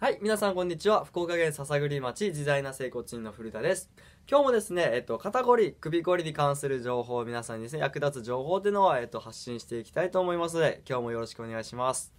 はい、皆さんこんにちは。福岡県篠栗町自在な整骨院の古田です。今日もですね、えっと、肩こり、首こりに関する情報を皆さんにですね、役立つ情報っていうのは、えっと、発信していきたいと思いますので、今日もよろしくお願いします。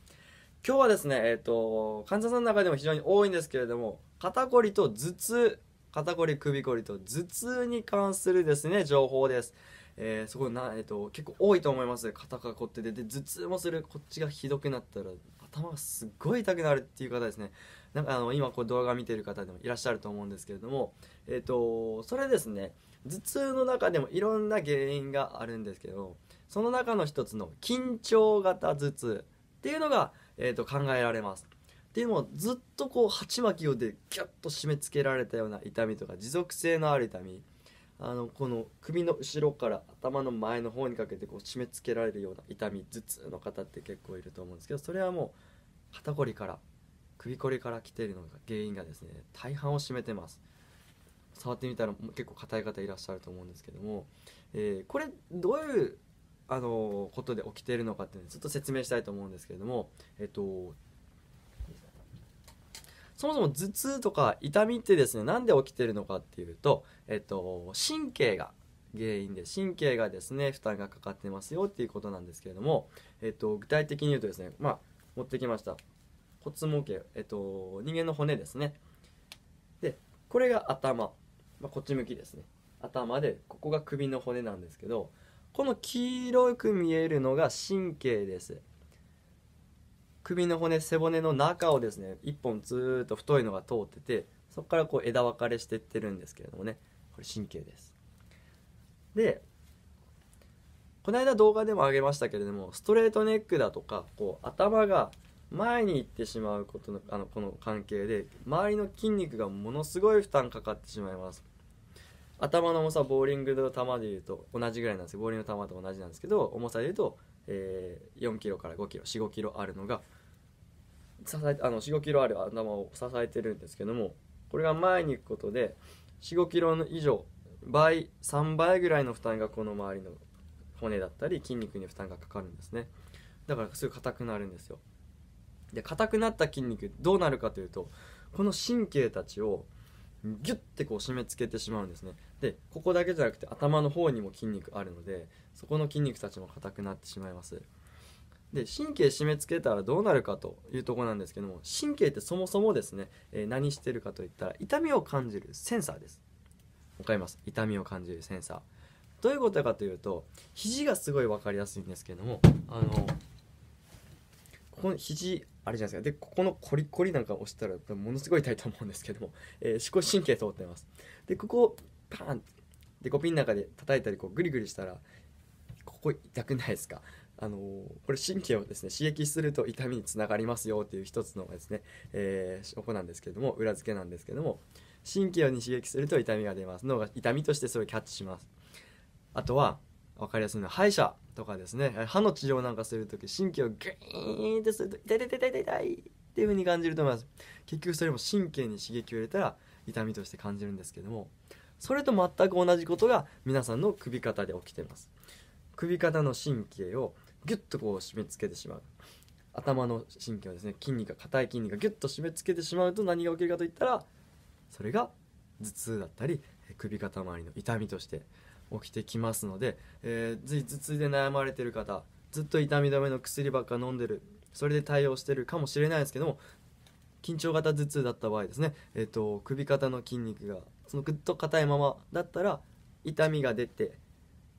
今日はですね、えっと、患者さんの中でも非常に多いんですけれども、肩こりと頭痛、肩こり、首こりと頭痛に関するですね、情報です。えー、すごいな、えーと、結構多いと思います肩が凝っててで頭痛もするこっちがひどくなったら頭がすっごい痛くなるっていう方ですねなんかあの今こう動画見てる方でもいらっしゃると思うんですけれども、えーと、それですね頭痛の中でもいろんな原因があるんですけどその中の一つの緊張型頭痛っていうのが、えーと、考えられますっていうのもずっとこう鉢巻きをでギュッと締め付けられたような痛みとか持続性のある痛みあのこの首の後ろから頭の前の方にかけてこう締め付けられるような痛み頭痛の方って結構いると思うんですけどそれはもう肩こりから首こりから来ているのが原因がですね大半を占めてます触ってみたら結構硬い方いらっしゃると思うんですけども、えー、これどういうあのことで起きているのかっていうのをちょっと説明したいと思うんですけれども、えっと、そもそも頭痛とか痛みってですねなんで起きてるのかっていうと、えっと、神経が原因で神経がですね負担がかかってますよっていうことなんですけれども、えっと、具体的に言うとですね、まあ、持ってきました骨模型、えっと、人間の骨ですねでこれが頭、まあ、こっち向きですね頭でここが首の骨なんですけどこの黄色く見えるのが神経です首の骨背骨の中をですね1本ずっと太いのが通っててそこからこう枝分かれしてってるんですけれどもねこれ神経ですでこの間動画でもあげましたけれどもストレートネックだとかこう頭が前に行ってしまうことのあのこの関係で周りの筋肉がものすごい負担かかってしまいます頭の重さボーリングの球でいうと同じぐらいなんですよボーリングの球と同じなんですけど重さでいうと、えー、4キロから5キロ4 5キロあるのが支えあの45キロある頭を支えてるんですけどもこれが前に行くことで45キロ以上倍3倍ぐらいの負担がこの周りの骨だったり筋肉に負担がかかるんですねだからすぐ硬くなるんですよで硬くなった筋肉どうなるかというとこの神経たちをギュッてこう締め付けてしまうんですねでここだけじゃなくて頭の方にも筋肉あるのでそこの筋肉たちも硬くなってしまいますで神経締め付けたらどうなるかというとこなんですけども神経ってそもそもですね、えー、何してるかといったら痛みを感じるセンサーですわかります痛みを感じるセンサーどういうことかというと肘がすごい分かりやすいんですけどもあのここの肘あれじゃないですかでここのコリコリなんか押したらものすごい痛いと思うんですけども、えー、思考神経通ってますでここパーンでコピンの中で叩いたりこうグリグリしたらここ痛くないですかあのこれ神経をですね刺激すると痛みにつながりますよっていう一つのですね、えー、証拠なんですけども裏付けなんですけども神経に刺激すると痛みが出ます脳が痛みとしてそれをキャッチしますあとは分かりやすいのは歯医者とかですね歯の治療なんかする時神経をグイーンっすると痛い痛い痛い痛い痛いっていう風に感じると思います結局それも神経に刺激を入れたら痛みとして感じるんですけどもそれと全く同じことが皆さんの首肩で起きてます首肩の神経をギュッとこう締め付けてしまう頭の神経をですね筋肉が硬い筋肉がギュッと締め付けてしまうと何が起きるかといったらそれが頭痛だったり首肩周りの痛みとして起きてきますので、えー、ぜ頭痛で悩まれてる方ずっと痛み止めの薬ばっか飲んでるそれで対応してるかもしれないですけども緊張型頭痛だった場合ですね、えーと、首肩の筋肉がそのぐっと硬いままだったら痛みが出て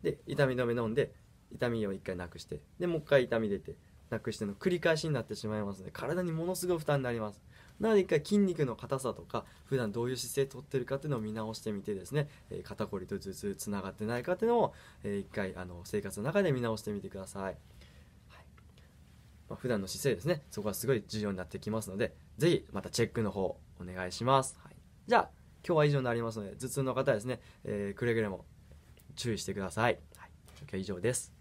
で痛み止め飲んで痛みを一回なくしてでもう一回痛み出てなくしての繰り返しになってしまいますので体にものすごい負担になりますなので一回筋肉の硬さとか普段どういう姿勢をとってるかっていうのを見直してみてですね、え肩こりと頭痛つながってないかっていうのを、えー、一回あの生活の中で見直してみてください、はいまあ、普段の姿勢ですねそこはすごい重要になってきますのでぜひまたチェックの方お願いします、はい、じゃあ今日は以上になりますので頭痛の方ですね、えー、くれぐれも注意してください、はい、今日は以上です